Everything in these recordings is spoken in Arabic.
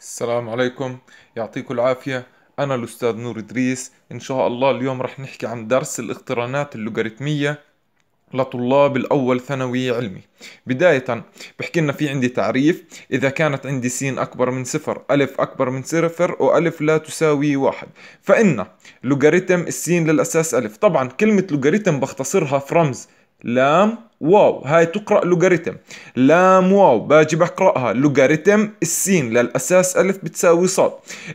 السلام عليكم يعطيكم العافية أنا الأستاذ نور إدريس إن شاء الله اليوم رح نحكي عن درس الاقترانات اللوغاريتمية لطلاب الأول ثانوي علمي بداية بحكي لنا في عندي تعريف إذا كانت عندي س أكبر من صفر ألف أكبر من صفر وألف لا تساوي واحد فإن لوغاريتم السين للأساس ألف طبعا كلمة لوغاريتم بختصرها في رمز لام واو هاي تقرأ لوغاريتم لام واو باجي بقرأها لوغاريتم السين للأساس ألف بتساوي صاد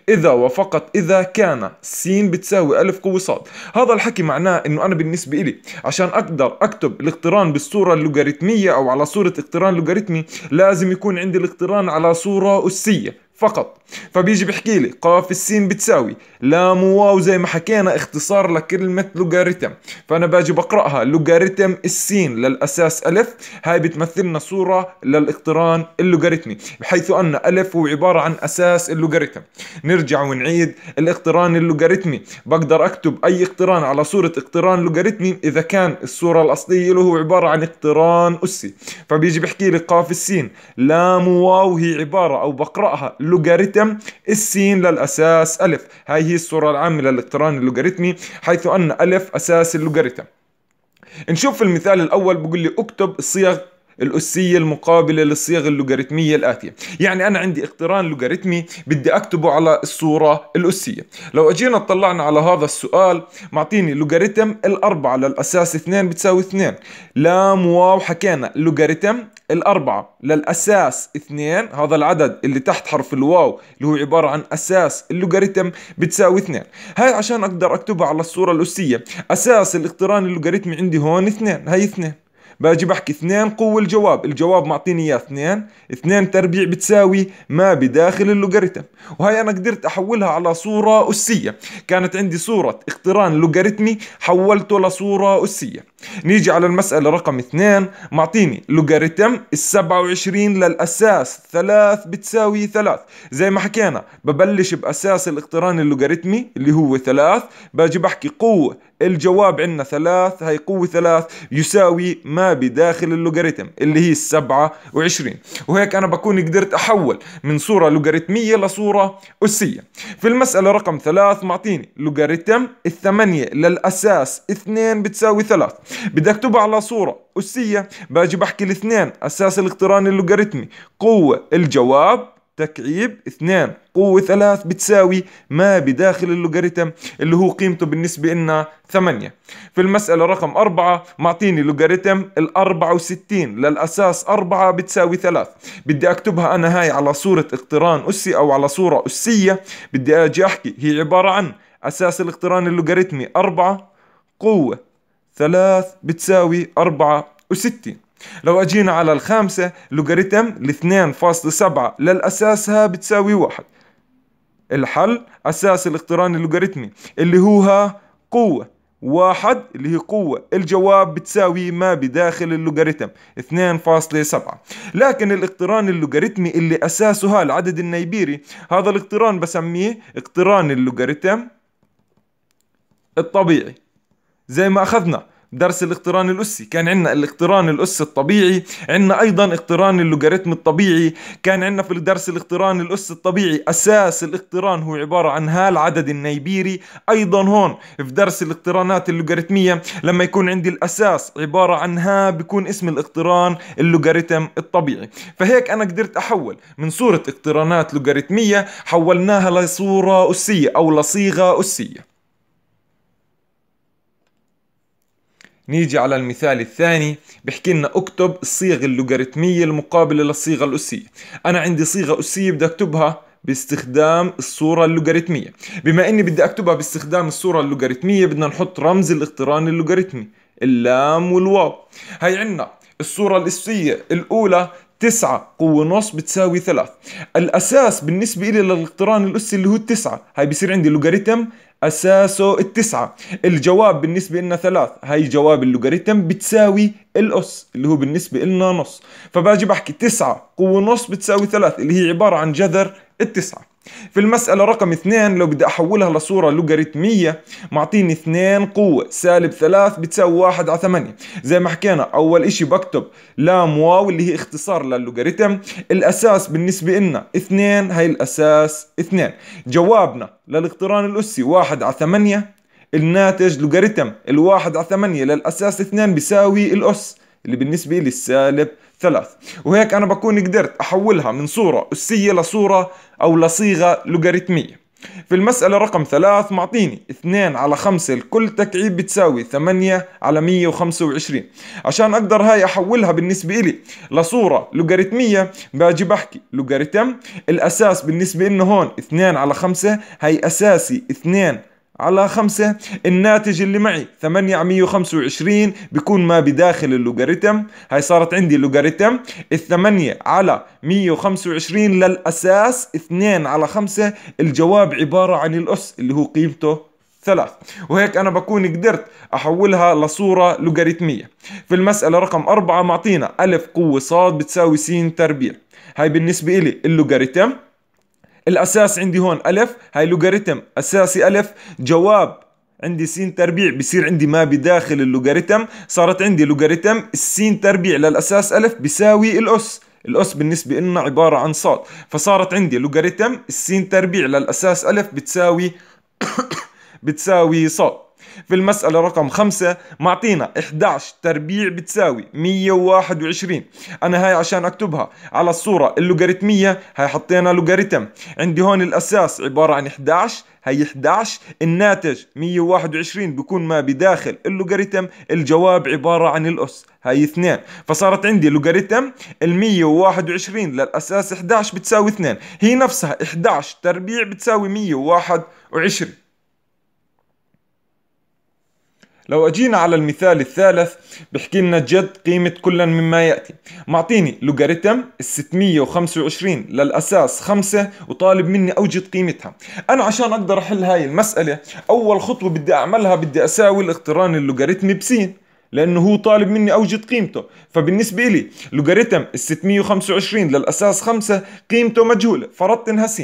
إذا وفقط إذا كان سين بتساوي ألف قوة صاد هذا الحكي معناه أنه أنا بالنسبة إلي عشان أقدر أكتب الاقتران بالصورة اللوغاريتمية أو على صورة اقتران لوغاريتمي لازم يكون عندي الاقتران على صورة أسية فقط فبيجي بحكي لي قاف السين بتساوي لام وواو زي ما حكينا اختصار لكلمة لوغاريتم فأنا باجي بقرأها لوغاريتم السين للأساس ألف هاي بتمثلنا صورة للاقتران اللوغاريتمي بحيث أن ألف هو عبارة عن أساس اللوغاريتم نرجع ونعيد الاقتران اللوغاريتمي بقدر أكتب أي اقتران على صورة اقتران لوغاريتمي إذا كان الصورة الأصلية له هو عبارة عن اقتران أسي فبيجي بحكي لي قاف السين لام وواو هي عبارة أو بقرأها لوغاريتم السين للأساس ألف هاي هي الصورة العامة للاقتران اللوغاريتمي حيث أن ألف أساس اللوغاريتم نشوف المثال الأول بقول لي اكتب صيغ الأسية المقابلة للصيغ اللوغاريتمية الآتية يعني أنا عندي اقتران لوغاريتمي بدي أكتبه على الصورة الأسية لو أجينا اطلعنا على هذا السؤال معطيني لوغاريتم الأربعة للأساس 2 بتساوي 2 لام واو حكينا لوغاريتم الأربعة للأساس 2 هذا العدد اللي تحت حرف الواو اللي هو عبارة عن أساس اللوغاريتم بتساوي 2 هاي عشان أقدر أكتبها على الصورة الأسية أساس الاقتران اللوغاريتمي عندي هون 2 هاي 2 باجي بحكي اثنين قوة الجواب الجواب معطيني اياه اثنين اثنين تربيع بتساوي ما بداخل اللوغاريتم وهي انا قدرت احولها على صورة اسية كانت عندي صورة اقتران لوغاريتمي حولته لصورة اسية نيجي على المسألة رقم اثنين معطيني لوغاريتم السبعة وعشرين للأساس ثلاث بتساوي ثلاث زي ما حكينا ببلش بأساس الاقتران اللوغاريتمي اللي هو ثلاث باجي بحكي قوة الجواب عندنا ثلاث هي قوة ثلاث يساوي ما بداخل اللوغاريتم اللي هي السبعة وعشرين وهيك أنا بكون قدرت أحول من صورة لوغاريتمية لصورة أسية في المسألة رقم ثلاث معطيني لوغاريتم الثمانية للأساس اثنين بتساوي ثلاث بدي اكتبها على صورة أسية باجي بحكي الاثنين أساس الاقتران اللوغاريتمي قوة الجواب تكعيب اثنان قوة ثلاث بتساوي ما بداخل اللوغاريتم اللي هو قيمته بالنسبة لنا ثمانية في المسألة رقم أربعة معطيني لوغاريتم الأربعة وستين للأساس أربعة بتساوي ثلاث بدي أكتبها أنا هاي على صورة اقتران أسي أو على صورة أسية بدي أجي أحكي هي عبارة عن أساس الاقتران اللوغاريتمي أربعة قوة ثلاث بتساوي أربعة وستين لو أجينا على الخامسة لوغاريتم الاثنين فاصل سبعة للأساسها بتساوي واحد الحل أساس الاقتران اللوغاريتمي اللي هو ها قوة واحد اللي هي قوة الجواب بتساوي ما بداخل اللوغاريتم 2.7 لكن الاقتران اللوغاريتمي اللي أساسها العدد النيبيري هذا الاقتران بسميه اقتران اللوغاريتم الطبيعي زي ما اخذنا درس الاقتران الأسي كان عندنا الاقتران الاسي الطبيعي عندنا أيضا اقتران اللوغاريتم الطبيعي كان عندنا في درس الاقتران الاسي الطبيعي أساس الاقتران هو عبارة عن عدد النيبيري أيضا هون في درس الاقترانات اللوغاريتمية لما يكون عندي الأساس عبارة عن ها بيكون اسم الاقتران اللوغاريتم الطبيعي فهيك أنا قدرت أحول من صورة اقترانات لوغاريتمية حولناها لصورة أسية أو لصيغة أسية نيجي على المثال الثاني بحكي لنا اكتب الصيغ اللوغاريتمية المقابلة للصيغة الأسية أنا عندي صيغة أسية بدي أكتبها باستخدام الصورة اللوغاريتمية بما اني بدي اكتبها باستخدام الصورة اللوغاريتمية بدنا نحط رمز الاقتران اللوغاريتمي اللام والواو هي عنا الصورة الأسية الأولى تسعة قوة نص بتساوي ثلاث الأساس بالنسبة إلي للاقتران الأسي اللي هو التسعة هاي بصير عندي لوغاريتم أساسه التسعة الجواب بالنسبة لنا ثلاث هاي جواب اللوغاريتم بتساوي الأس اللي هو بالنسبة لنا نص فباجي بحكي تسعة قوة نص بتساوي ثلاث اللي هي عبارة عن جذر التسعة في المسألة رقم اثنين لو بدي أحولها لصورة لوغاريتمية معطيني اثنين قوة سالب ثلاث بتساوي واحد على ثمانية زي ما حكينا أول إشي بكتب لام واو اللي هي اختصار للوغاريتم الأساس بالنسبة إلنا اثنين هاي الأساس اثنين جوابنا للاقتران الأسي واحد على ثمانية الناتج لوغاريتم الواحد على ثمانية للأساس اثنين بيساوي الأس اللي بالنسبة للسالب الثلاث وهيك أنا بكون قدرت أحولها من صورة أسية لصورة أو لصيغة لوغاريتمية في المسألة رقم ثلاث معطيني 2 على 5 لكل تكعيب بتساوي 8 على 125 عشان أقدر هاي أحولها بالنسبة إلي لصورة لوغاريتمية باجي بحكي لوغاريتم الأساس بالنسبة إلنا هون 2 على 5 هي أساسي 2 على خمسة الناتج اللي معي 8 على 125 بيكون ما بداخل اللوغاريتم هاي صارت عندي لوغاريتم الثمانية على 125 للأساس 2 على 5 الجواب عبارة عن الأس اللي هو قيمته ثلاث وهيك أنا بكون قدرت أحولها لصورة لوغاريتمية في المسألة رقم أربعة معطينا ألف قوة صاد بتساوي س تربيع هاي بالنسبة إلي اللوغاريتم الاساس عندي هون الف هاي لوغاريتم اساسي الف جواب عندي سين تربيع بصير عندي ما بداخل اللوغاريتم صارت عندي لوغاريتم السين تربيع للاساس الف بيساوي الاس الاس بالنسبة لنا عبارة عن صاد فصارت عندي لوغاريتم السين تربيع للاساس الف بتساوي بتساوي صاد في المسألة رقم خمسة معطينا 11 تربيع بتساوي 121 أنا هاي عشان أكتبها على الصورة اللوغاريتمية هاي حطينا لوغاريتم عندي هون الأساس عبارة عن 11 هي 11 الناتج 121 بكون ما بداخل اللوغاريتم الجواب عبارة عن الأس هي 2 فصارت عندي لوغاريتم ال 121 للأساس 11 بتساوي 2 هي نفسها 11 تربيع بتساوي 121 لو اجينا على المثال الثالث بحكي لنا جد قيمة كل مما يأتي معطيني لوغاريتم ال 625 للأساس 5 وطالب مني أوجد قيمتها أنا عشان أقدر أحل هاي المسألة أول خطوة بدي أعملها بدي أساوي الاقتران اللوغاريتمي بسين لانه هو طالب مني اوجد قيمته فبالنسبه لي لوغاريتم ال 625 للاساس 5 قيمته مجهوله فرضت انها س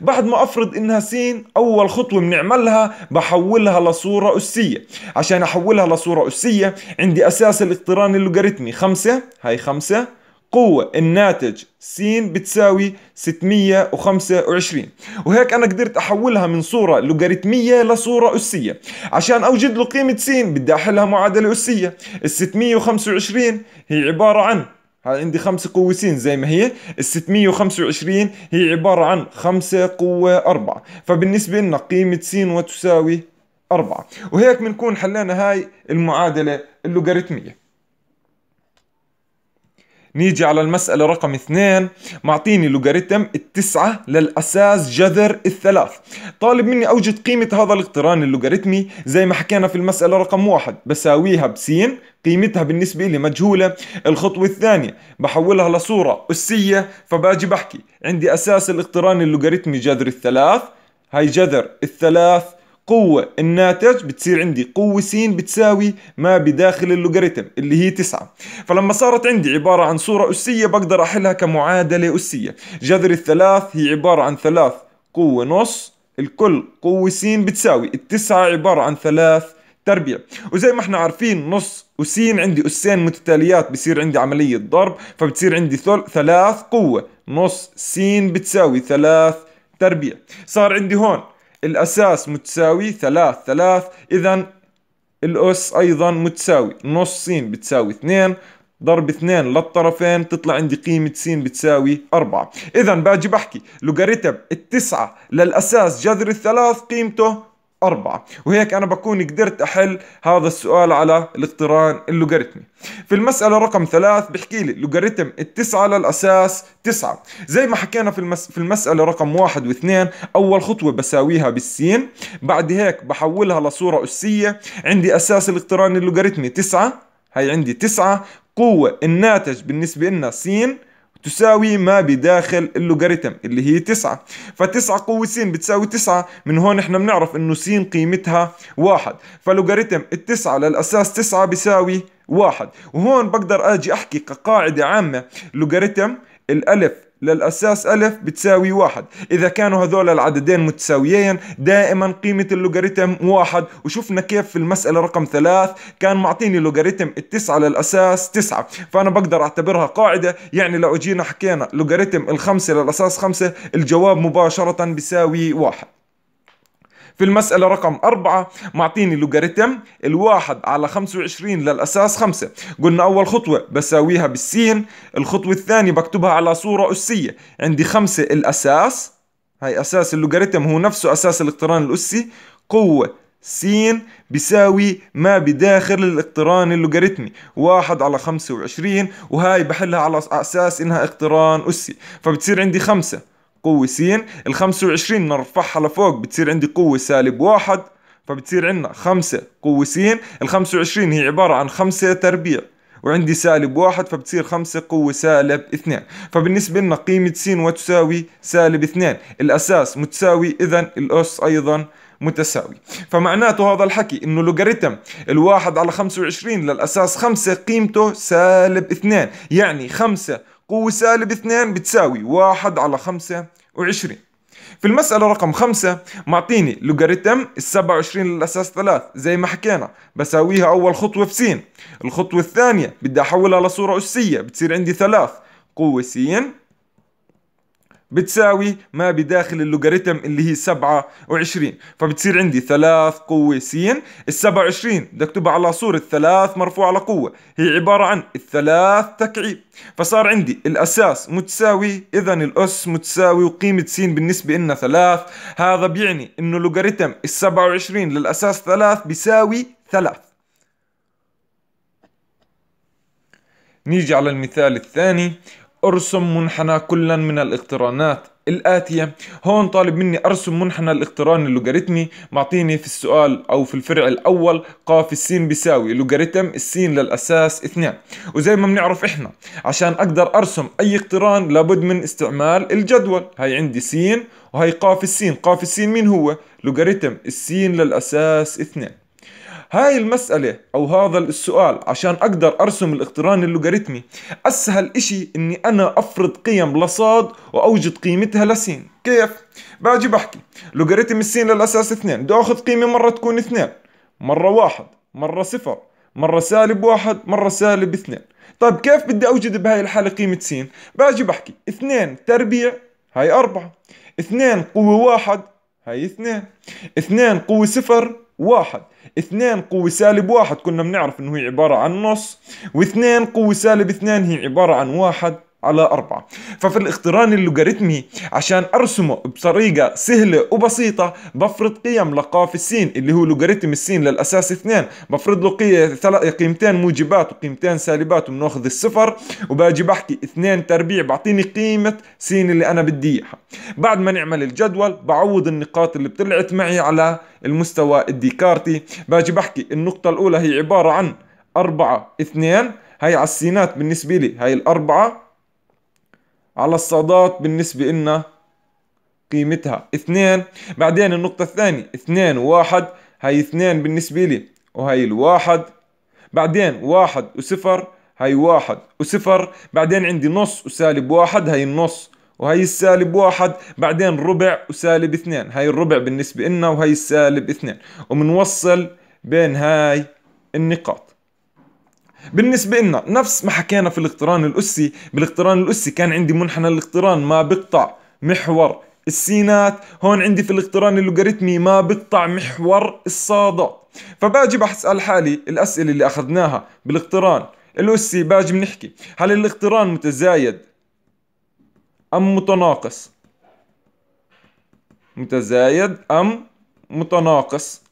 بعد ما افرض انها س اول خطوه بنعملها بحولها لصوره اسيه عشان احولها لصوره اسيه عندي اساس الاقتران اللوغاريتمي 5 هاي 5 قوة الناتج س بتساوي 625 وهيك أنا قدرت أحولها من صورة لوغاريتمية لصورة أسية عشان أوجد له قيمة س بدي أحلها معادلة أسية ال 625 هي عبارة عن عندي خمسة قوة س زي ما هي ال 625 هي عبارة عن خمسة قوة 4 فبالنسبة لنا قيمة س وتساوي 4 وهيك بنكون حلينا هاي المعادلة اللوغاريتمية نيجي على المسألة رقم اثنين معطيني لوغاريتم التسعة للأساس جذر الثلاث طالب مني أوجد قيمة هذا الاقتران اللوغاريتمي زي ما حكينا في المسألة رقم واحد بساويها بسين قيمتها بالنسبة لي مجهولة الخطوة الثانية بحولها لصورة أسية فباجي بحكي عندي أساس الاقتران اللوغاريتمي جذر الثلاث هاي جذر الثلاث قوة الناتج بتصير عندي قوة س بتساوي ما بداخل اللوغاريتم اللي هي 9 فلما صارت عندي عبارة عن صورة أسية بقدر أحلها كمعادلة أسية جذر الثلاث هي عبارة عن ثلاث قوة نص الكل قوة س بتساوي التسعة عبارة عن ثلاث تربيع وزي ما احنا عارفين نص وسين عندي أسين متتاليات بصير عندي عملية ضرب فبتصير عندي ثل ثلاث قوة نص س بتساوي ثلاث تربيع صار عندي هون الأساس متساوي ثلاث ثلاث إذا الأس أيضا متساوي نص س بتساوي اثنين ضرب اثنين للطرفين تطلع عندي قيمة س بتساوي أربعة إذا باجي بحكي لوغاريتم التسعة للأساس جذر الثلاث قيمته أربعة وهيك أنا بكون قدرت أحل هذا السؤال على الاقتران اللوغاريتمي في المسألة رقم ثلاث بحكي لي لوغاريتم التسعة للأساس تسعة زي ما حكينا في, المس... في المسألة رقم واحد واثنين أول خطوة بساويها بالسين بعد هيك بحولها لصورة أسية عندي أساس الاقتران اللوغاريتمي تسعة هي عندي تسعة قوة الناتج بالنسبة لنا سين تساوي ما بداخل اللوغاريتم اللي هي 9 ف9 قوة س بتساوي 9 من هون احنا بنعرف انه س قيمتها واحد فلوغاريتم ال9 للأساس 9 بيساوي واحد وهون بقدر اجي احكي كقاعدة عامة لوغاريتم الألف للأساس ألف بتساوي واحد إذا كانوا هذول العددين متساويين دائما قيمة اللوغاريتم واحد وشفنا كيف في المسألة رقم ثلاث كان معطيني لوغاريتم التسعة للأساس تسعة فأنا بقدر أعتبرها قاعدة يعني لو جينا حكينا لوغاريتم الخمسة للأساس خمسة الجواب مباشرة بيساوي واحد في المسألة رقم أربعة معطيني لوغاريتم الواحد على 25 للأساس خمسة قلنا أول خطوة بساويها بالسين الخطوة الثانية بكتبها على صورة أسية عندي خمسة الأساس هاي أساس اللوغاريتم هو نفسه أساس الاقتران الأسي قوة س بيساوي ما بداخل الاقتران اللوغاريتمي واحد على خمسة وعشرين وهاي بحلها على أساس إنها اقتران أسي فبتصير عندي خمسة قوة س ال 25 نرفعها لفوق بتصير عندي قوة سالب واحد فبتصير عندنا خمسة قوة س ال 25 هي عبارة عن خمسة تربيع وعندي سالب واحد فبتصير خمسة قوة سالب اثنين فبالنسبة لنا قيمة س وتساوي سالب اثنين الأساس متساوي إذا الأس أيضا متساوي فمعناته هذا الحكي انه لوغاريتم الواحد على 25 للأساس خمسة قيمته سالب اثنين يعني خمسة قوة سالب 2 بتساوي 1 على 25 في المسألة رقم 5 معطيني لوغاريتم ال 27 للأساس 3 زي ما حكينا بساويها أول خطوة في سين الخطوة الثانية بدي أحولها لصورة أسية بتصير عندي 3 قوة سين بتساوي ما بداخل اللوغاريتم اللي هي 27 فبتصير عندي 3 قوة س ال 27 بدي اكتبها على صورة 3 مرفوعة لقوة هي عبارة عن الثلاث تكعيب فصار عندي الأساس متساوي إذا الأس متساوي وقيمة س بالنسبة لنا 3 هذا بيعني إنه لوغاريتم ال 27 للأساس 3 بيساوي 3 نيجي على المثال الثاني ارسم منحنى كلا من الاقترانات الآتية هون طالب مني أرسم منحنى الاقتران اللوغاريتمي معطيني في السؤال أو في الفرع الأول قاف السين بيساوي لوغاريتم السين للأساس اثنين وزي ما بنعرف إحنا عشان أقدر أرسم أي اقتران لابد من استعمال الجدول هاي عندي سين وهي قاف السين قاف السين مين هو؟ لوغاريتم السين للأساس اثنين هاي المسألة أو هذا السؤال عشان أقدر أرسم الاقتران اللوغاريتمي أسهل إشي إني أنا أفرض قيم لصاد وأوجد قيمتها لسين كيف؟ باجي بحكي لوغاريتم السين للأساس اثنين بدي أخذ قيمة مرة تكون اثنين مرة واحد مرة صفر مرة سالب واحد مرة سالب اثنين طيب كيف بدي أوجد بهاي الحالة قيمة سين؟ باجي بحكي اثنين تربيع هاي أربعة اثنين قوة واحد هاي اثنين اثنين قوة صفر واحد اثنين قوة سالب واحد كنا بنعرف انه هي عبارة عن نص واثنين قوة سالب اثنين هي عبارة عن واحد على أربعة ففي الاقتران اللوغاريتمي عشان أرسمه بطريقة سهلة وبسيطة بفرض قيم لقاف السين اللي هو لوغاريتم السين للأساس اثنين بفرض له قيمتين موجبات وقيمتين سالبات وبناخذ الصفر وباجي بحكي اثنين تربيع بعطيني قيمة سين اللي أنا بدي إياها بعد ما نعمل الجدول بعوض النقاط اللي بتلعت معي على المستوى الديكارتي باجي بحكي النقطة الأولى هي عبارة عن أربعة اثنين هاي على السينات بالنسبة لي هاي الأربعة على الصادات بالنسبة إلنا قيمتها اثنين بعدين النقطة الثانية اثنين وواحد هاي اثنين بالنسبة لي وهي الواحد بعدين واحد وصفر هاي واحد وصفر بعدين عندي نص وسالب واحد هاي النص وهي السالب واحد بعدين ربع وسالب اثنين هاي الربع بالنسبة لنا وهي السالب اثنين ومنوصل بين هاي النقاط بالنسبة لنا نفس ما حكينا في الاقتران الأسي بالاقتران الأسي كان عندي منحنى الاقتران ما بقطع محور السينات هون عندي في الاقتران اللوغاريتمي ما بقطع محور الصادة فباجي بسأل حالي الأسئلة اللي أخذناها بالاقتران الأسي باجي بنحكي هل الاقتران متزايد أم متناقص متزايد أم متناقص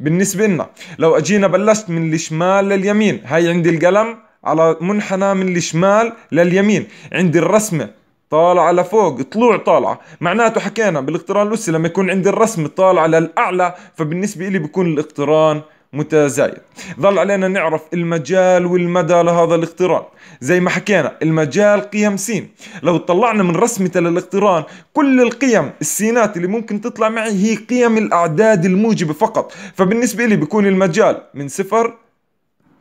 بالنسبة لنا لو اجينا بلشت من الشمال لليمين هاي عندي القلم على منحنى من الشمال لليمين عندي الرسمة طالعة لفوق طلوع طالعة معناته حكينا بالاقتران الأسي لما يكون عندي الرسمة طالعة للأعلى فبالنسبة إلي بيكون الاقتران متزايد ظل علينا نعرف المجال والمدى لهذا الاقتران زي ما حكينا المجال قيم سين لو طلعنا من رسمة للاقتران كل القيم السينات اللي ممكن تطلع معي هي قيم الأعداد الموجبة فقط فبالنسبة لي بيكون المجال من صفر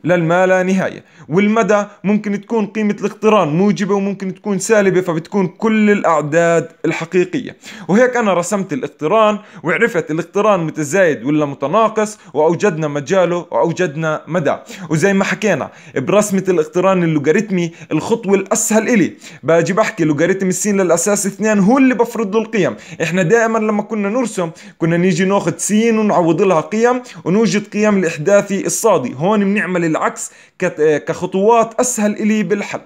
للما لا نهاية والمدى ممكن تكون قيمة الاقتران موجبة وممكن تكون سالبة فبتكون كل الأعداد الحقيقية وهيك أنا رسمت الاقتران وعرفت الاقتران متزايد ولا متناقص وأوجدنا مجاله وأوجدنا مدى وزي ما حكينا برسمة الاقتران اللوغاريتمي الخطوة الأسهل إلي باجي بحكي لوغاريتم السين للأساس اثنين هو اللي بفرض له القيم احنا دائما لما كنا نرسم كنا نيجي ناخذ سين ونعوض لها قيم ونوجد قيم الإحداثي الصادي هون بنعمل العكس كخطوات أسهل إلي بالحل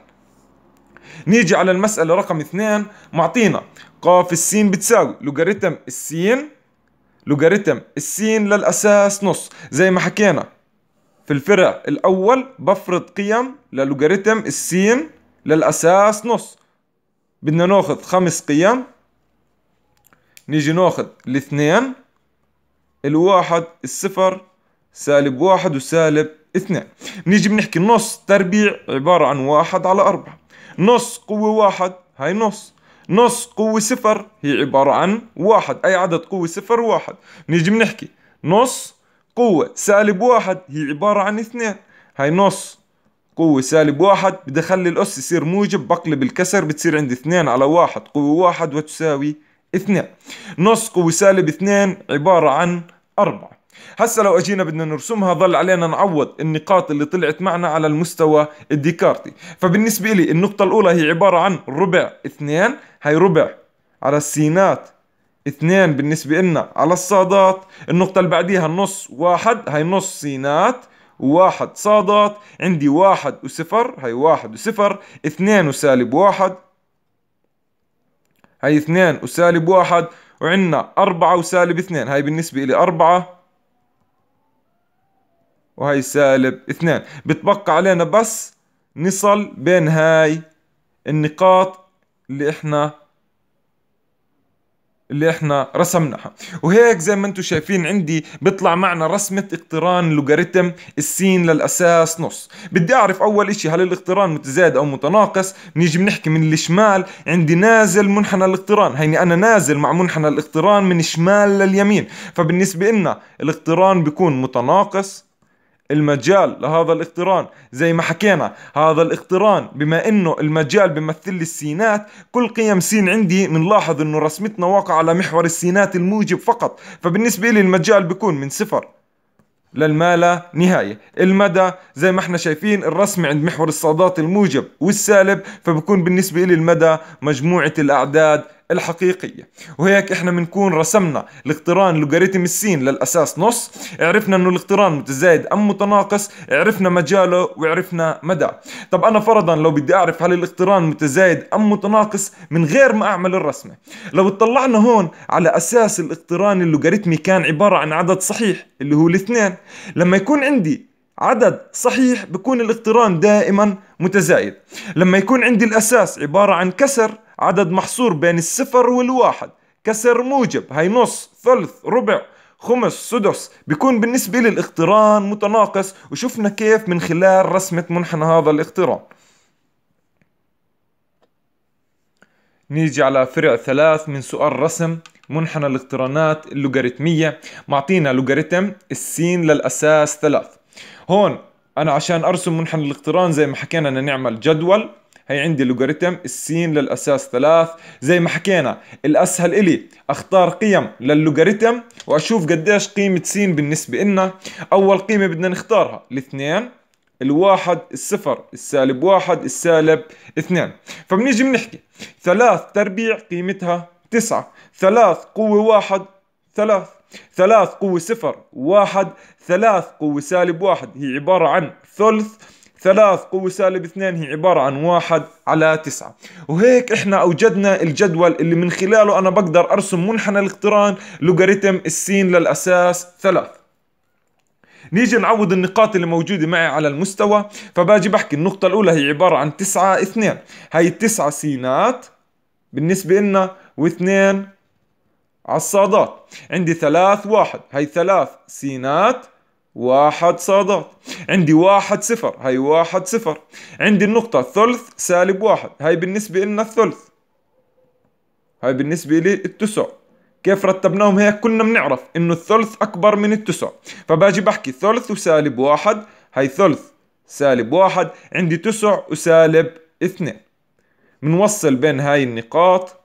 نيجي على المسألة رقم اثنين معطينا قاف السين بتساوي لوغاريتم السين لوغاريتم السين للأساس نص زي ما حكينا في الفرع الأول بفرض قيم للوغاريتم السين للأساس نص بدنا ناخذ خمس قيم نيجي ناخذ الاثنين الواحد الصفر سالب واحد وسالب اثنين نيجي بنحكي نص تربيع عبارة عن واحد على أربعة نص قوة واحد هاي نص نص قوة صفر هي عبارة عن واحد أي عدد قوة صفر واحد نيجي بنحكي نص قوة سالب واحد هي عبارة عن اثنين هاي نص قوة سالب واحد بدي أخلي الأس يصير موجب بقلب الكسر بتصير عندي اثنين على واحد قوة واحد وتساوي اثنين نص قوة سالب اثنين عبارة عن أربعة هسا لو اجينا بدنا نرسمها ظل علينا نعوض النقاط اللي طلعت معنا على المستوى الديكارتي فبالنسبة لي النقطة الأولى هي عبارة عن ربع اثنين هي ربع على السينات اثنين بالنسبة لنا على الصادات النقطة اللي بعديها نص واحد هي نص سينات واحد صادات عندي واحد وصفر هي واحد وصفر اثنين وسالب واحد هي اثنين وسالب واحد وعندنا أربعة وسالب اثنين هاي بالنسبة لي أربعة وهي سالب اثنان بتبقى علينا بس نصل بين هاي النقاط اللي احنا اللي احنا رسمناها وهيك زي ما انتم شايفين عندي بيطلع معنا رسمة اقتران لوغاريتم السين للأساس نص بدي أعرف أول إشي هل الاقتران متزايد أو متناقص بنيجي بنحكي من الشمال عندي نازل منحنى الاقتران هيني أنا نازل مع منحنى الاقتران من الشمال لليمين فبالنسبة لنا الاقتران بيكون متناقص المجال لهذا الاقتران زي ما حكينا هذا الاقتران بما انه المجال بمثل لي السينات كل قيم سين عندي بنلاحظ انه رسمتنا واقعة على محور السينات الموجب فقط فبالنسبة لي المجال بيكون من صفر للما لا نهاية المدى زي ما احنا شايفين الرسم عند محور الصادات الموجب والسالب فبكون بالنسبة لي المدى مجموعة الأعداد الحقيقية وهيك احنا بنكون رسمنا الاقتران لوغاريتم السين للأساس نص عرفنا انه الاقتران متزايد أم متناقص عرفنا مجاله وعرفنا مداه طب أنا فرضا لو بدي أعرف هل الاقتران متزايد أم متناقص من غير ما أعمل الرسمة لو اطلعنا هون على أساس الاقتران اللوغاريتمي كان عبارة عن عدد صحيح اللي هو الاثنين لما يكون عندي عدد صحيح بكون الاقتران دائما متزايد لما يكون عندي الأساس عبارة عن كسر عدد محصور بين الصفر والواحد كسر موجب هي نص ثلث ربع خمس سدس بيكون بالنسبة لي الاقتران متناقص وشفنا كيف من خلال رسمة منحنى هذا الاقتران نيجي على فرع ثلاث من سؤال رسم منحنى الاقترانات اللوغاريتمية معطينا لوغاريتم السين للأساس ثلاث هون أنا عشان أرسم منحنى الاقتران زي ما حكينا أنا نعمل جدول هي عندي لوغاريتم السين للأساس ثلاث زي ما حكينا الأسهل إلي أختار قيم للوغاريتم وأشوف قديش قيمة سين بالنسبة إلنا أول قيمة بدنا نختارها الاثنين الواحد الصفر السالب واحد السالب اثنين فبنيجي بنحكي ثلاث تربيع قيمتها تسعة ثلاث قوة واحد ثلاث ثلاث قوة صفر واحد ثلاث قوة سالب واحد هي عبارة عن ثلث ثلاث قوة سالب اثنين هي عبارة عن واحد على تسعة وهيك احنا اوجدنا الجدول اللي من خلاله انا بقدر ارسم منحنى الاقتران لوغاريتم السين للاساس ثلاث نيجي نعوض النقاط اللي موجودة معي على المستوى فباجي بحكي النقطة الأولى هي عبارة عن تسعة اثنين هاي التسعة سينات بالنسبة لنا واثنين على الصادات عندي ثلاث واحد هاي ثلاث سينات واحد صادات عندي واحد صفر هاي واحد صفر عندي النقطة ثلث سالب واحد هاي بالنسبة لنا الثلث هاي بالنسبة لي التسع كيف رتبناهم هيك كلنا بنعرف انه الثلث اكبر من التسع فباجي بحكي ثلث وسالب واحد هاي ثلث سالب واحد عندي تسع وسالب اثنين بنوصل بين هاي النقاط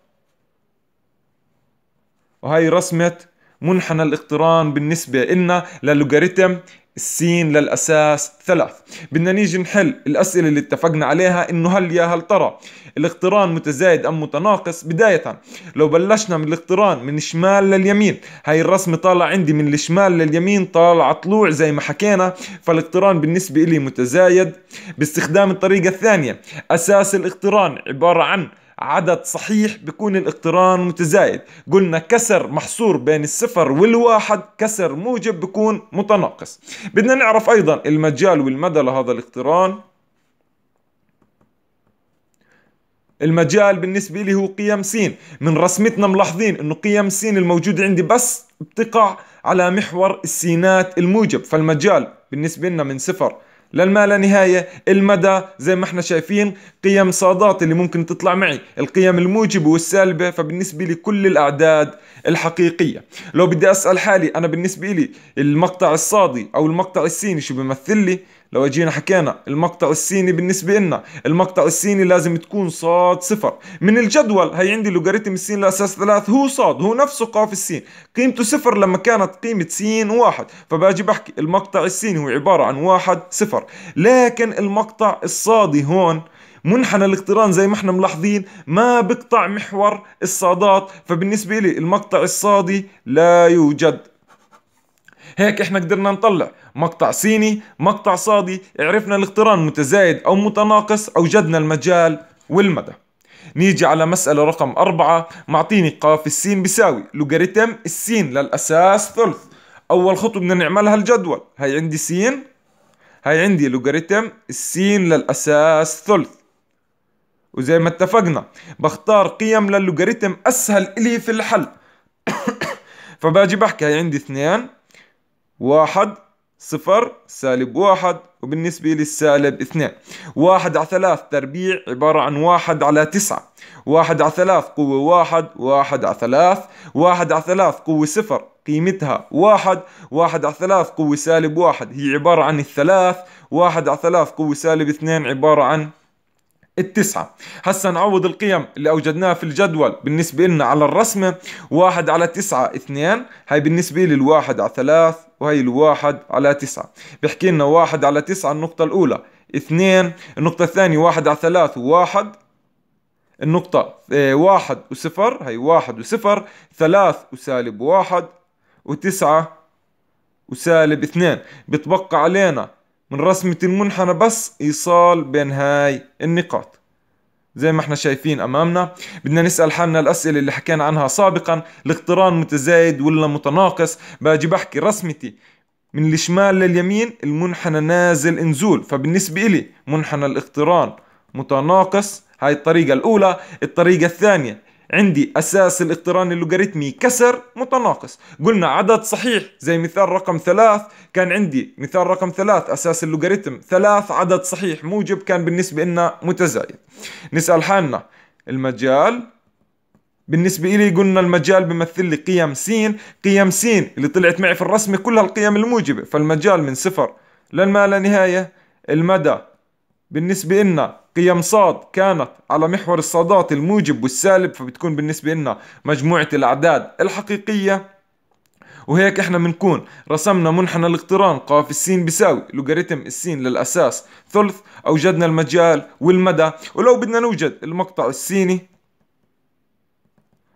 وهي رسمة منحنى الاقتران بالنسبة إلنا للوغاريتم السين للأساس ثلاث بدنا نيجي نحل الأسئلة اللي اتفقنا عليها إنه هل يا هل ترى الاقتران متزايد أم متناقص بداية لو بلشنا من الاقتران من الشمال لليمين هاي الرسمة طالع عندي من الشمال لليمين طالع طلوع زي ما حكينا فالاقتران بالنسبة إلي متزايد باستخدام الطريقة الثانية أساس الاقتران عبارة عن عدد صحيح بيكون الاقتران متزايد قلنا كسر محصور بين الصفر والواحد كسر موجب بيكون متناقص بدنا نعرف أيضا المجال والمدى لهذا الاقتران المجال بالنسبة لي هو قيم س من رسمتنا ملاحظين انه قيم س الموجودة عندي بس بتقع على محور السينات الموجب فالمجال بالنسبة لنا من صفر للما لا نهاية المدى زي ما احنا شايفين قيم صادات اللي ممكن تطلع معي القيم الموجبة والسالبة فبالنسبة لي كل الأعداد الحقيقية لو بدي أسأل حالي أنا بالنسبة لي المقطع الصادي أو المقطع السيني شو بيمثل لي لو اجينا حكينا المقطع السيني بالنسبة لنا المقطع السيني لازم تكون صاد صفر من الجدول هي عندي لوغاريتم السين لأساس ثلاث هو صاد هو نفسه قاف السين قيمته صفر لما كانت قيمة سين واحد فباجي بحكي المقطع السيني هو عبارة عن واحد صفر لكن المقطع الصادي هون منحنى الاقتران زي ما احنا ملاحظين ما بقطع محور الصادات فبالنسبة لي المقطع الصادي لا يوجد هيك احنا قدرنا نطلع مقطع صيني مقطع صادي عرفنا الاقتران متزايد او متناقص اوجدنا المجال والمدى نيجي على مسألة رقم أربعة معطيني قاف السين بيساوي لوغاريتم السين للأساس ثلث أول خطوة بدنا نعملها الجدول هاي عندي سين هاي عندي لوغاريتم السين للأساس ثلث وزي ما اتفقنا بختار قيم للوغاريتم أسهل إلي في الحل فباجي بحكي هاي عندي اثنين واحد صفر سالب واحد وبالنسبة للسالب اثنين واحد على ثلاث تربيع عبارة عن واحد على تسعة واحد على ثلاث قوة واحد واحد على ثلاث واحد على ثلاث قوة صفر قيمتها واحد واحد على ثلاث قوة سالب واحد هي عبارة عن الثلاث واحد على ثلاث قوة سالب اثنين عبارة عن التسعة هسا نعوض القيم اللي أوجدناها في الجدول بالنسبة لنا على الرسمة واحد على تسعة اثنين هاي بالنسبة لي الواحد على ثلاث وهي الواحد على تسعة بحكي لنا واحد على تسعة النقطة الأولى اثنين النقطة الثانية واحد على ثلاث وواحد النقطة آه، واحد وصفر هي واحد وصفر ثلاث وسالب واحد وتسعة وسالب اثنين بتبقى علينا من رسمة المنحنى بس إيصال بين هاي النقاط زي ما احنا شايفين امامنا بدنا نسال حالنا الاسئله اللي حكينا عنها سابقا الاقتران متزايد ولا متناقص باجي بحكي رسمتي من الشمال لليمين المنحنى نازل انزول فبالنسبه الي منحنى الاقتران متناقص هاي الطريقه الاولى الطريقه الثانيه عندي أساس الاقتران اللوغاريتمي كسر متناقص قلنا عدد صحيح زي مثال رقم ثلاث كان عندي مثال رقم ثلاث أساس اللوغاريتم ثلاث عدد صحيح موجب كان بالنسبة لنا متزايد نسأل حالنا المجال بالنسبة إلي قلنا المجال بمثل لي قيم س قيم س اللي طلعت معي في الرسمة كلها القيم الموجبة فالمجال من صفر لما لا نهاية المدى بالنسبة لنا قيم صاد كانت على محور الصادات الموجب والسالب فبتكون بالنسبة لنا مجموعة الأعداد الحقيقية وهيك احنا بنكون رسمنا منحنى الاقتران قاف السين بيساوي لوغاريتم السين للأساس ثلث أوجدنا المجال والمدى ولو بدنا نوجد المقطع السيني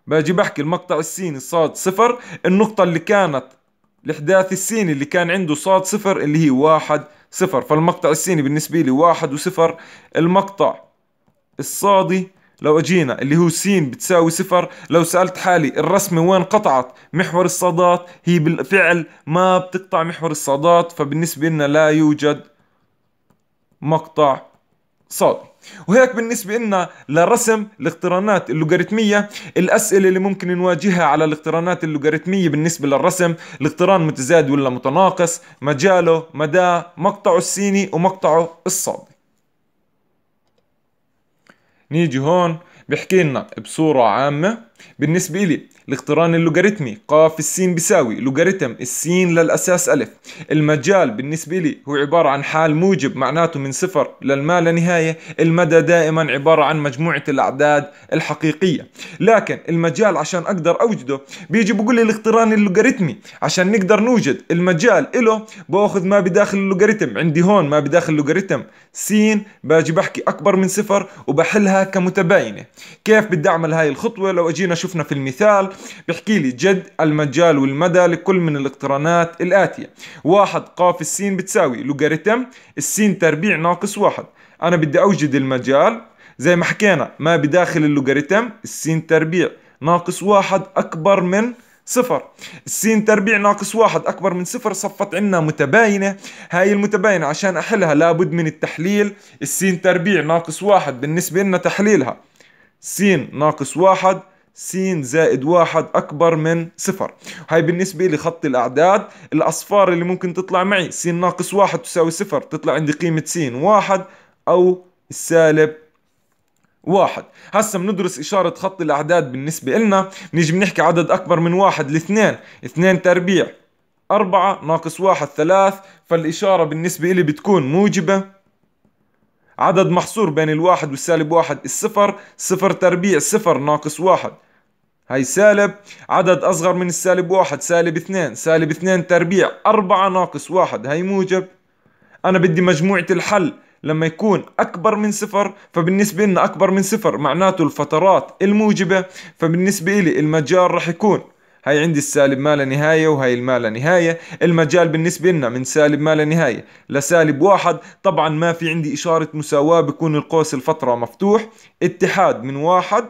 باجي بحكي المقطع السيني صاد صفر النقطة اللي كانت الاحداث الصيني اللي كان عنده صاد صفر اللي هي واحد صفر فالمقطع الصيني بالنسبة لي واحد وصفر المقطع الصادي لو اجينا اللي هو سين بتساوي صفر لو سألت حالي الرسمة وين قطعت محور الصادات هي بالفعل ما بتقطع محور الصادات فبالنسبة لنا لا يوجد مقطع صادي وهيك بالنسبة لنا لرسم الاقترانات اللوغاريتمية الأسئلة اللي ممكن نواجهها على الاقترانات اللوغاريتمية بالنسبة للرسم الاقتران متزايد ولا متناقص مجاله مداه مقطعه السيني ومقطعه الصادي نيجي هون بحكي لنا بصورة عامة بالنسبة لي الاقتران اللوغاريتمي قاف السين بيساوي لوغاريتم السين للأساس ألف المجال بالنسبة لي هو عبارة عن حال موجب معناته من صفر للما لا نهاية المدى دائما عبارة عن مجموعة الأعداد الحقيقية لكن المجال عشان أقدر أوجده بيجي بقول لي الاقتران اللوغاريتمي عشان نقدر نوجد المجال إله باخذ ما بداخل اللوغاريتم عندي هون ما بداخل اللوغاريتم سين باجي بحكي أكبر من صفر وبحلها كمتباينة كيف بدي أعمل هاي الخطوة لو أجينا جينا شفنا في المثال بيحكي لي جد المجال والمدى لكل من الاقترانات الآتية واحد قاف السين بتساوي لوغاريتم السين تربيع ناقص واحد أنا بدي أوجد المجال زي ما حكينا ما بداخل اللوغاريتم السين تربيع ناقص واحد أكبر من صفر السين تربيع ناقص واحد أكبر من صفر صفت عنا متباينة هاي المتباينة عشان أحلها لابد من التحليل السين تربيع ناقص واحد بالنسبة لنا تحليلها سين ناقص واحد س زائد واحد أكبر من صفر هاي بالنسبة لخط الأعداد الأصفار اللي ممكن تطلع معي س ناقص واحد تساوي صفر تطلع عندي قيمة س واحد أو السالب واحد هسا بندرس إشارة خط الأعداد بالنسبة لنا بنيجي بنحكي عدد أكبر من واحد لاثنين اثنين تربيع أربعة ناقص واحد ثلاث فالإشارة بالنسبة إلي بتكون موجبة عدد محصور بين الواحد والسالب واحد الصفر صفر تربيع صفر ناقص واحد هاي سالب عدد أصغر من السالب واحد سالب اثنين سالب اثنين تربيع أربعة ناقص واحد هاي موجب أنا بدي مجموعة الحل لما يكون أكبر من صفر فبالنسبة لنا أكبر من صفر معناته الفترات الموجبة فبالنسبة إلي المجال رح يكون هاي عندي السالب ما لا نهاية وهاي الما لا نهاية المجال بالنسبة لنا من سالب ما لا نهاية لسالب واحد طبعا ما في عندي إشارة مساواة بكون القوس الفترة مفتوح اتحاد من واحد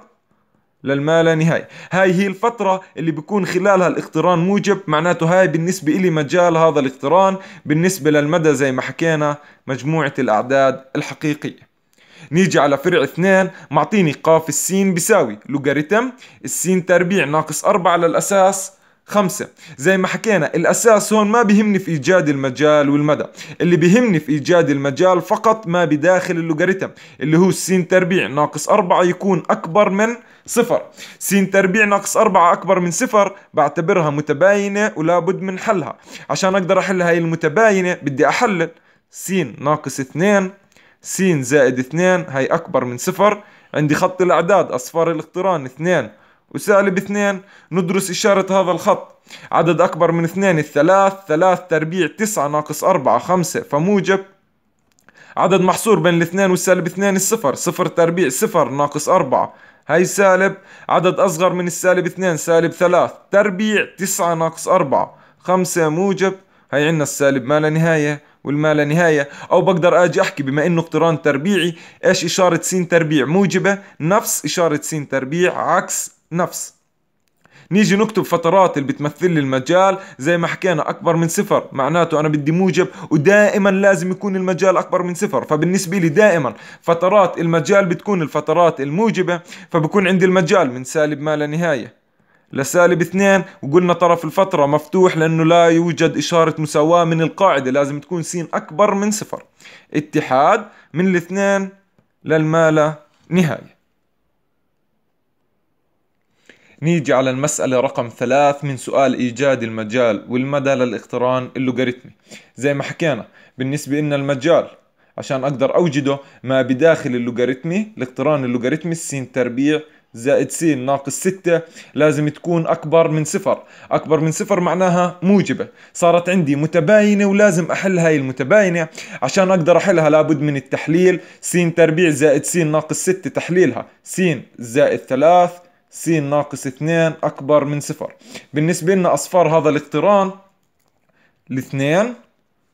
للما لا نهاية هاي هي الفترة اللي بيكون خلالها الاقتران موجب معناته هاي بالنسبة إلي مجال هذا الاقتران بالنسبة للمدى زي ما حكينا مجموعة الأعداد الحقيقية نيجي على فرع اثنين معطيني قاف السين بيساوي لوغاريتم السين تربيع ناقص أربعة للأساس خمسة زي ما حكينا الأساس هون ما بيهمني في إيجاد المجال والمدى اللي بيهمني في إيجاد المجال فقط ما بداخل اللوغاريتم اللي هو السين تربيع ناقص أربعة يكون أكبر من صفر سين تربيع ناقص أربعة أكبر من صفر بعتبرها متباينة ولابد من حلها عشان أقدر أحل هاي المتباينة بدي أحلل سين ناقص اثنين س زائد 2 هي أكبر من صفر عندي خط الأعداد أصفار الاقتران 2 وسالب 2 ندرس إشارة هذا الخط عدد أكبر من 2 الثلاث 3 تربيع 9 ناقص 4 5 فموجب عدد محصور بين الاثنين والسالب 2 الصفر 0 تربيع 0 ناقص 4 هي سالب عدد أصغر من السالب 2 سالب 3 تربيع 9 ناقص 4 5 موجب هي عندنا السالب ما لا نهاية والما لا نهاية أو بقدر أجي أحكي بما إنه اقتران تربيعي إيش إشارة س تربيع موجبة نفس إشارة س تربيع عكس نفس نيجي نكتب فترات اللي بتمثل لي المجال زي ما حكينا اكبر من صفر معناته انا بدي موجب ودائما لازم يكون المجال اكبر من صفر فبالنسبه لي دائما فترات المجال بتكون الفترات الموجبه فبكون عندي المجال من سالب ما لا نهايه لسالب اثنين وقلنا طرف الفترة مفتوح لأنه لا يوجد إشارة مساواة من القاعدة لازم تكون س أكبر من صفر اتحاد من الاثنين للمالة نهاية نيجي على المسألة رقم ثلاث من سؤال إيجاد المجال والمدى للاقتران اللوغاريتمي زي ما حكينا بالنسبة إن المجال عشان أقدر أوجده ما بداخل اللوغاريتمي الاقتران اللوغاريتمي السين تربيع زائد س ناقص 6 لازم تكون أكبر من صفر أكبر من صفر معناها موجبة صارت عندي متباينة ولازم أحل هاي المتباينة عشان أقدر أحلها لابد من التحليل س تربيع زائد س ناقص 6 تحليلها س زائد 3 س ناقص 2 أكبر من صفر بالنسبة لنا أصفار هذا الاقتران الاثنين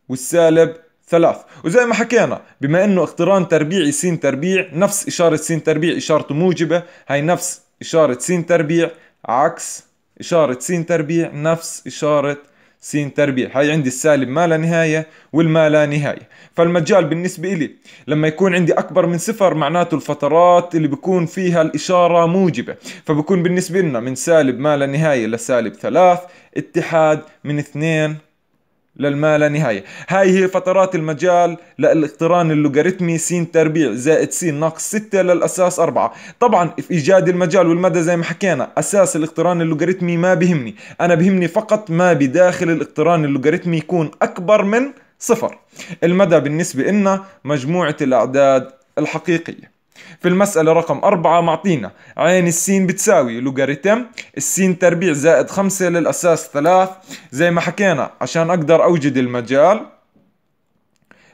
والسالب ثلاث وزي ما حكينا بما انه اقتران تربيعي س تربيع نفس اشارة س تربيع اشارته موجبة هاي نفس اشارة س تربيع عكس اشارة س تربيع نفس اشارة س تربيع هاي عندي السالب ما لا نهاية والما لا نهاية فالمجال بالنسبة إلي لما يكون عندي أكبر من صفر معناته الفترات اللي بكون فيها الإشارة موجبة فبكون بالنسبة لنا من سالب ما لا نهاية لسالب ثلاث اتحاد من اثنين للما لا نهاية هاي هي فترات المجال للاقتران اللوغاريتمي س تربيع زائد س ناقص 6 للأساس 4 طبعا في إيجاد المجال والمدى زي ما حكينا أساس الاقتران اللوغاريتمي ما بهمني أنا بهمني فقط ما بداخل الاقتران اللوغاريتمي يكون أكبر من صفر المدى بالنسبة لنا مجموعة الأعداد الحقيقية في المسألة رقم أربعة معطينا عين السين بتساوي لوغاريتم السين تربيع زائد خمسة للأساس ثلاث زي ما حكينا عشان أقدر أوجد المجال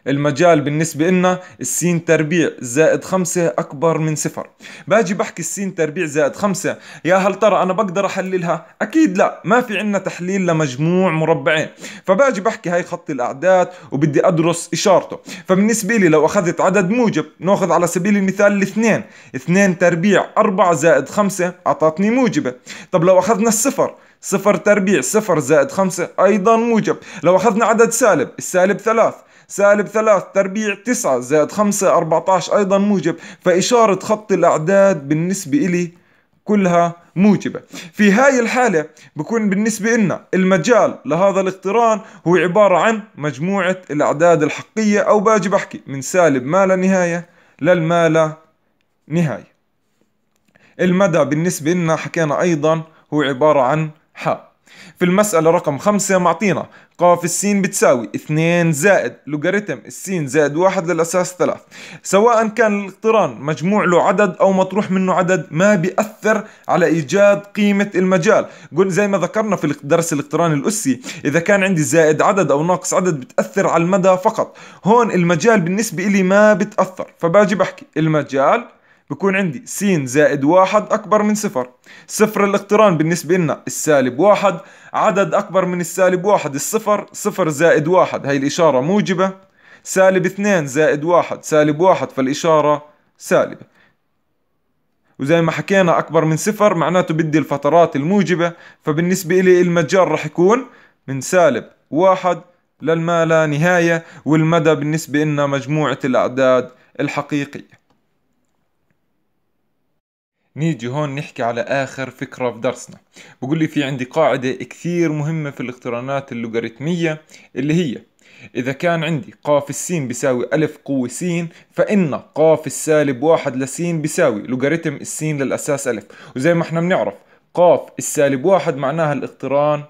المجال بالنسبة لنا السين تربيع زائد خمسة أكبر من صفر باجي بحكي السين تربيع زائد خمسة يا هل ترى أنا بقدر أحللها؟ أكيد لا ما في عنا تحليل لمجموع مربعين فباجي بحكي هاي خط الأعداد وبدي أدرس إشارته فبالنسبة لي لو أخذت عدد موجب ناخذ على سبيل المثال الاثنين اثنين تربيع أربعة زائد خمسة أعطتني موجبة طب لو أخذنا الصفر صفر تربيع صفر زائد خمسة أيضا موجب لو أخذنا عدد سالب السالب ثلاث سالب 3 تربيع 9 زائد 5 14 أيضا موجب فإشارة خط الأعداد بالنسبة إلي كلها موجبة في هاي الحالة بكون بالنسبة لنا المجال لهذا الاقتران هو عبارة عن مجموعة الأعداد الحقية أو باجي بحكي من سالب ما لا نهاية للما لا نهاية المدى بالنسبة لنا حكينا أيضا هو عبارة عن ح في المسألة رقم خمسة معطينا قاف السين بتساوي 2 زائد لوغاريتم السين زائد 1 للأساس 3 سواء كان الاقتران مجموع له عدد أو مطروح منه عدد ما بيأثر على إيجاد قيمة المجال قل زي ما ذكرنا في درس الاقتران الأسي إذا كان عندي زائد عدد أو ناقص عدد بتأثر على المدى فقط هون المجال بالنسبة إلي ما بتأثر فباجي بحكي المجال بكون عندي س زائد واحد أكبر من صفر صفر الاقتران بالنسبة لنا السالب واحد عدد أكبر من السالب واحد الصفر صفر زائد واحد هي الإشارة موجبة سالب اثنين زائد واحد سالب واحد فالإشارة سالبة وزي ما حكينا أكبر من صفر معناته بدي الفترات الموجبة فبالنسبة إلي المجال رح يكون من سالب واحد للما لا نهاية والمدى بالنسبة لنا مجموعة الأعداد الحقيقية نيجي هون نحكي على آخر فكرة في درسنا بقول لي في عندي قاعدة كثير مهمة في الاقترانات اللوغاريتمية اللي هي إذا كان عندي قاف السين بيساوي ألف قوة سين فإن قاف السالب واحد لسين بيساوي لوغاريتم السين للأساس ألف وزي ما احنا بنعرف قاف السالب واحد معناها الاقتران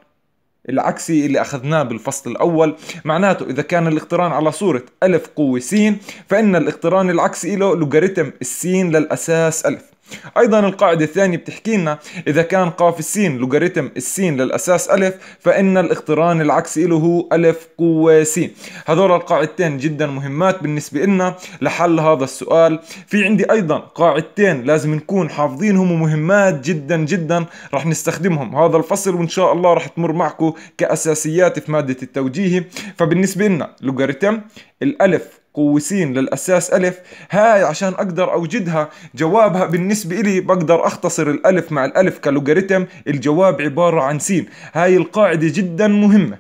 العكسي اللي أخذناه بالفصل الأول معناته إذا كان الاقتران على صورة ألف قوة سين فإن الاقتران العكسي له لوغاريتم السين للأساس ألف ايضا القاعده الثانيه بتحكي لنا اذا كان قاف السين لوغاريتم السين للاساس الف فان الاقتران العكسي له هو الف قوه س هذول القاعدتين جدا مهمات بالنسبه لنا لحل هذا السؤال في عندي ايضا قاعدتين لازم نكون حافظينهم ومهمات جدا جدا رح نستخدمهم هذا الفصل وان شاء الله رح تمر معكم كاساسيات في ماده التوجيهي فبالنسبه لنا لوغاريتم الألف قوسين للأساس ألف هاي عشان أقدر أوجدها جوابها بالنسبة إلي بقدر أختصر الألف مع الألف كلوغاريتم الجواب عبارة عن سين هاي القاعدة جدا مهمة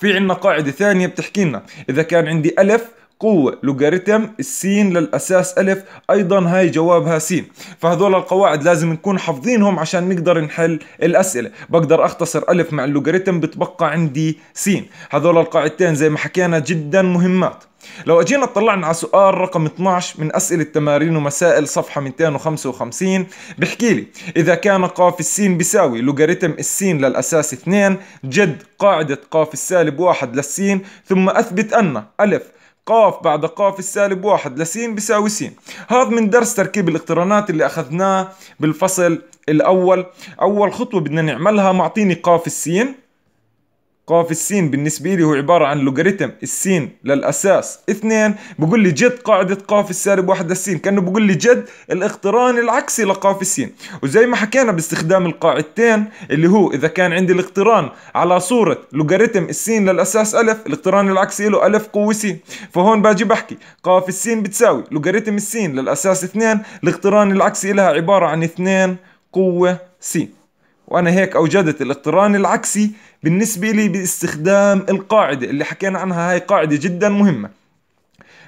في عنا قاعدة ثانية بتحكي لنا إذا كان عندي ألف قوة لوغاريتم السين للأساس ألف أيضا هاي جوابها سين فهذول القواعد لازم نكون حافظينهم عشان نقدر نحل الأسئلة بقدر أختصر ألف مع اللوغاريتم بتبقى عندي سين هذول القاعدتين زي ما حكينا جدا مهمات لو اجينا اطلعنا على سؤال رقم 12 من اسئله تمارين ومسائل صفحه 255 بحكي لي اذا كان قاف السين بيساوي لوغاريتم السين للاساس 2 جد قاعده قاف السالب 1 للسين ثم اثبت ان الف قاف بعد قاف السالب واحد لسين بيساوي س هذا من درس تركيب الاقترانات اللي أخذناه بالفصل الأول أول خطوة بدنا نعملها معطيني قاف السين قاف السين بالنسبة لي هو عبارة عن لوغاريتم السين للأساس اثنين بقول لي جد قاعدة قاف السالب واحد السين كأنه بقول لي جد الاقتران العكسي لقاف السين وزي ما حكينا باستخدام القاعدتين اللي هو إذا كان عندي الاقتران على صورة لوغاريتم السين للأساس ألف الاقتران العكسي له ألف قوة سين فهون باجي بحكي قاف السين بتساوي لوغاريتم السين للأساس اثنين الاقتران العكسي لها عبارة عن اثنين قوة سين وأنا هيك أوجدت الاقتران العكسي بالنسبة لي باستخدام القاعدة اللي حكينا عنها هاي قاعدة جدا مهمة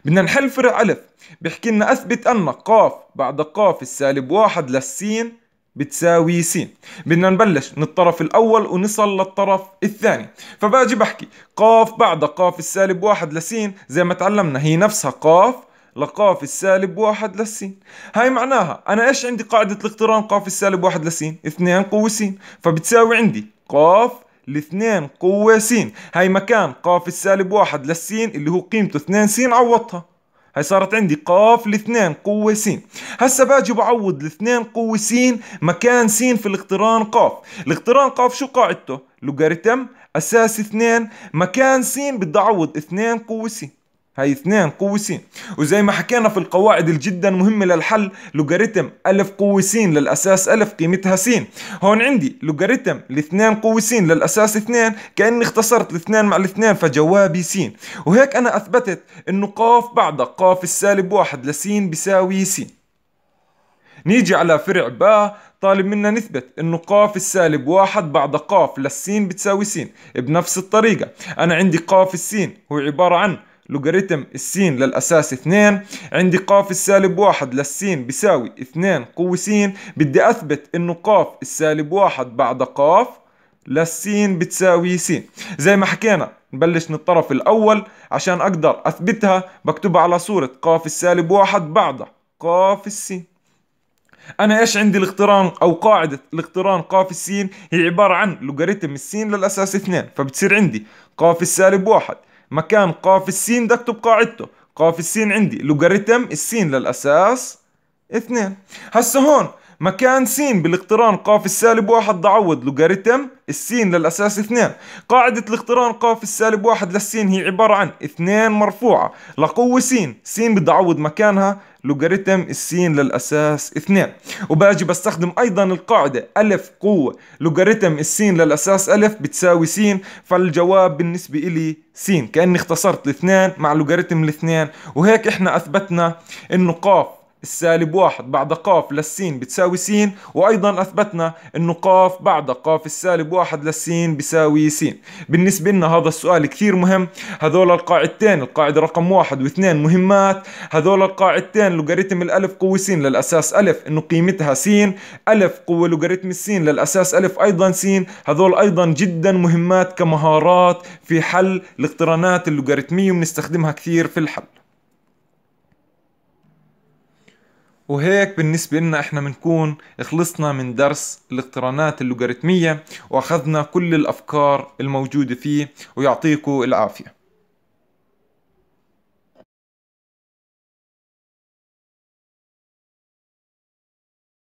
بدنا نحل فرع ألف بيحكي لنا أثبت أن قاف بعد قاف السالب واحد للسين بتساوي سين بدنا نبلش من الطرف الأول ونصل للطرف الثاني فباجي بحكي قاف بعد قاف السالب واحد لسين زي ما تعلمنا هي نفسها قاف لقاف السالب واحد للسين هاي معناها أنا إيش عندي قاعدة الاقتران قاف السالب واحد لسين اثنين قوة سين فبتساوي عندي قاف الاثنين قوة س هاي مكان قاف السالب واحد للسين اللي هو قيمته اثنين س عوضتها هاي صارت عندي قاف الاثنين قوة س هسا باجي بعوض الاثنين قوة س مكان س في الاقتران قاف الاقتران قاف شو قاعدته لوغاريتم اساس اثنين مكان س بدي اعوض اثنين قوة س هاي اثنين قوة س وزي ما حكينا في القواعد الجدا مهمة للحل لوغاريتم ألف قوة س للأساس ألف قيمتها س هون عندي لوغاريتم الاثنين قوة س للأساس اثنين كأني اختصرت الاثنين مع الاثنين فجوابي س وهيك أنا أثبتت إنه قاف بعد قاف السالب واحد لس بيساوي س نيجي على فرع باء طالب منا نثبت انه قاف السالب واحد بعد قاف للسين بتساوي س بنفس الطريقة انا عندي قاف السين هو عبارة عن لوغاريتم السين للأساس 2 عندي قاف السالب 1 للسين بيساوي 2 قوة سين بدي أثبت إنه قاف السالب 1 بعد قاف للسين بتساوي سين زي ما حكينا نبلش من الطرف الأول عشان أقدر أثبتها بكتبها على صورة قاف السالب 1 بعد قاف السين انا ايش عندي الاقتران او قاعده الاقتران قاف السين هي عباره عن لوغاريتم السين للاساس 2 فبتصير عندي قاف السالب 1 مكان قاف السين بدك اكتب قاعدته قاف السين عندي لوغاريتم السين للاساس اثنين هسا هون مكان س بالاقتران ق السالب واحد ضعوض لوغاريتم السين للأساس اثنين قاعدة الاقتران ق السالب واحد للسين هي عبارة عن اثنين مرفوعة لقوة س س بدي أعوض مكانها لوغاريتم السين للأساس اثنين وباجي بستخدم أيضا القاعدة ألف قوة لوغاريتم السين للأساس ألف بتساوي س فالجواب بالنسبة إلي س كأني اختصرت الاثنين مع لوغاريتم الاثنين وهيك احنا أثبتنا إنه ق السالب واحد بعد قاف للسين بتساوي سين وأيضا أثبتنا أنه قاف بعد قاف السالب واحد للسين بيساوي سين بالنسبة لنا هذا السؤال كثير مهم هذول القاعدتين القاعدة رقم واحد واثنين مهمات هذول القاعدتين لوغاريتم الألف قوة سين للأساس ألف أنه قيمتها سين ألف قوة لوغاريتم السين للأساس ألف أيضا سين هذول أيضا جدا مهمات كمهارات في حل الاقترانات اللوغاريتمية وبنستخدمها كثير في الحل وهيك بالنسبة لنا احنا بنكون خلصنا من درس الاقترانات اللوغاريتمية واخذنا كل الافكار الموجودة فيه ويعطيكم العافية